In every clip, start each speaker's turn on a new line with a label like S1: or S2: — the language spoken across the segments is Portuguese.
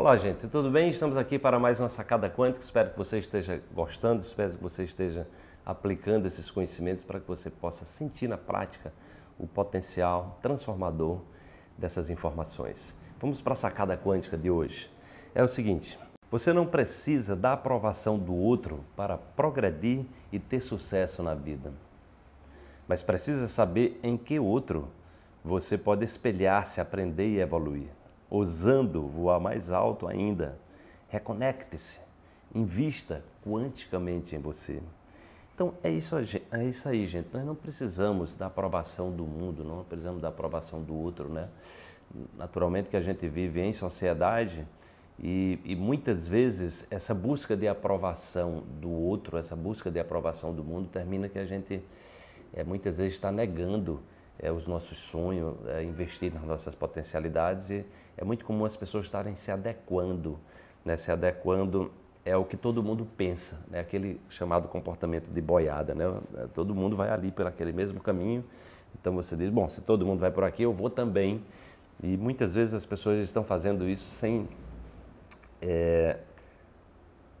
S1: Olá, gente, tudo bem? Estamos aqui para mais uma sacada quântica. Espero que você esteja gostando, espero que você esteja aplicando esses conhecimentos para que você possa sentir na prática o potencial transformador dessas informações. Vamos para a sacada quântica de hoje. É o seguinte: você não precisa da aprovação do outro para progredir e ter sucesso na vida, mas precisa saber em que outro você pode espelhar-se, aprender e evoluir ousando voar mais alto ainda, reconecte-se, invista quanticamente em você. Então é isso, é isso aí, gente. Nós não precisamos da aprovação do mundo, não precisamos da aprovação do outro, né? Naturalmente que a gente vive em sociedade e, e muitas vezes essa busca de aprovação do outro, essa busca de aprovação do mundo termina que a gente é, muitas vezes está negando é, os nossos sonhos, é, investir nas nossas potencialidades. E é muito comum as pessoas estarem se adequando, né? se adequando é o que todo mundo pensa, né? aquele chamado comportamento de boiada. Né? Todo mundo vai ali por aquele mesmo caminho, então você diz: bom, se todo mundo vai por aqui, eu vou também. E muitas vezes as pessoas estão fazendo isso sem é,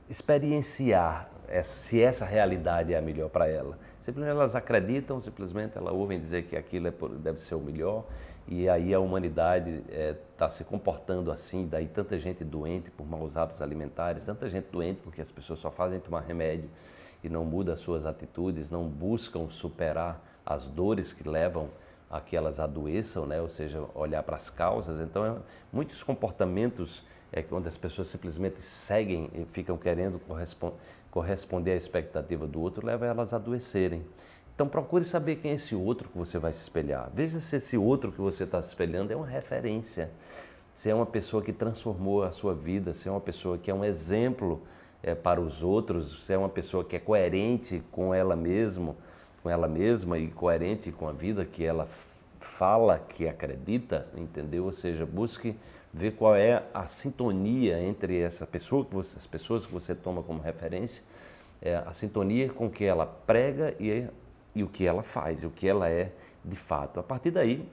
S1: experienciar é, se essa realidade é a melhor para ela. Simplesmente elas acreditam, simplesmente elas ouvem dizer que aquilo é, deve ser o melhor e aí a humanidade está é, tá se comportando assim, daí tanta gente doente por maus hábitos alimentares, tanta gente doente porque as pessoas só fazem tomar remédio e não mudam as suas atitudes, não buscam superar as dores que levam a que elas adoeçam, né? ou seja, olhar para as causas. Então, é, muitos comportamentos é onde as pessoas simplesmente seguem e ficam querendo corresponder à expectativa do outro, leva elas a adoecerem. Então, procure saber quem é esse outro que você vai se espelhar. Veja se esse outro que você está se espelhando é uma referência, se é uma pessoa que transformou a sua vida, se é uma pessoa que é um exemplo é, para os outros, se é uma pessoa que é coerente com ela mesma, com ela mesma e coerente com a vida que ela fala que acredita, entendeu? Ou seja, busque ver qual é a sintonia entre essa pessoa que você, as pessoas que você toma como referência, é, a sintonia com que ela prega e, e o que ela faz, o que ela é de fato. A partir daí,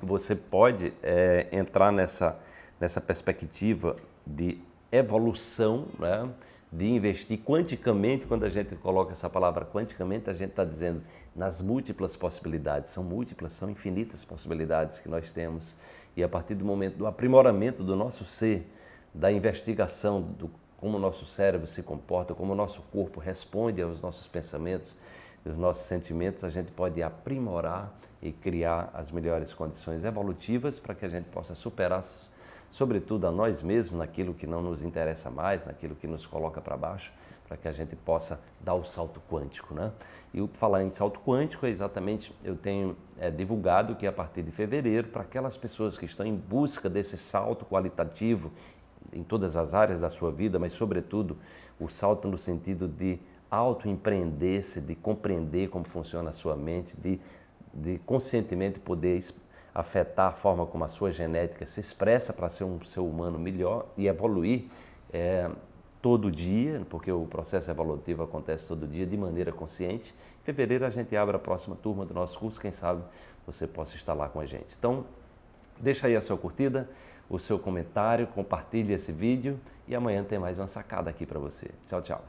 S1: você pode é, entrar nessa, nessa perspectiva de evolução, né? de investir quanticamente, quando a gente coloca essa palavra quanticamente, a gente está dizendo nas múltiplas possibilidades. São múltiplas, são infinitas possibilidades que nós temos. E a partir do momento do aprimoramento do nosso ser, da investigação do como o nosso cérebro se comporta, como o nosso corpo responde aos nossos pensamentos, aos nossos sentimentos, a gente pode aprimorar e criar as melhores condições evolutivas para que a gente possa superar sobretudo a nós mesmos, naquilo que não nos interessa mais, naquilo que nos coloca para baixo, para que a gente possa dar o salto quântico. Né? E falar em salto quântico é exatamente, eu tenho é, divulgado que a partir de fevereiro, para aquelas pessoas que estão em busca desse salto qualitativo em todas as áreas da sua vida, mas sobretudo o salto no sentido de autoempreender-se, de compreender como funciona a sua mente, de, de conscientemente poder afetar a forma como a sua genética se expressa para ser um ser humano melhor e evoluir é, todo dia, porque o processo evolutivo acontece todo dia de maneira consciente. Em fevereiro a gente abre a próxima turma do nosso curso, quem sabe você possa estar lá com a gente. Então, deixa aí a sua curtida, o seu comentário, compartilhe esse vídeo e amanhã tem mais uma sacada aqui para você. Tchau, tchau.